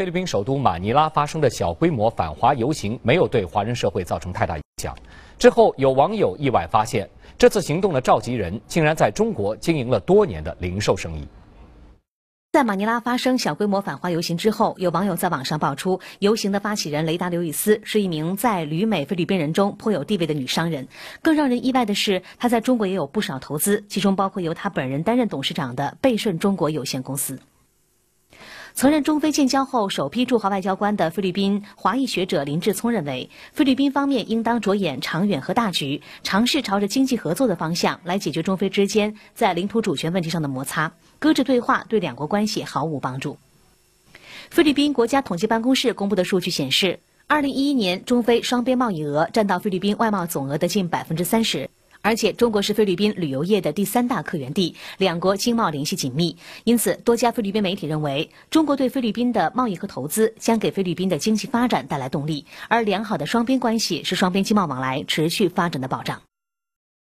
菲律宾首都马尼拉发生的小规模反华游行没有对华人社会造成太大影响。之后，有网友意外发现，这次行动的召集人竟然在中国经营了多年的零售生意。在马尼拉发生小规模反华游行之后，有网友在网上爆出，游行的发起人雷达刘易斯是一名在旅美菲律宾人中颇有地位的女商人。更让人意外的是，她在中国也有不少投资，其中包括由她本人担任董事长的贝顺中国有限公司。曾任中非建交后首批驻华外交官的菲律宾华裔学者林志聪认为，菲律宾方面应当着眼长远和大局，尝试朝着经济合作的方向来解决中非之间在领土主权问题上的摩擦，搁置对话对两国关系毫无帮助。菲律宾国家统计办公室公布的数据显示，二零一一年中非双边贸易额占到菲律宾外贸总额的近百分之三十。而且，中国是菲律宾旅游业的第三大客源地，两国经贸联系紧密。因此，多家菲律宾媒体认为，中国对菲律宾的贸易和投资将给菲律宾的经济发展带来动力，而良好的双边关系是双边经贸往来持续发展的保障。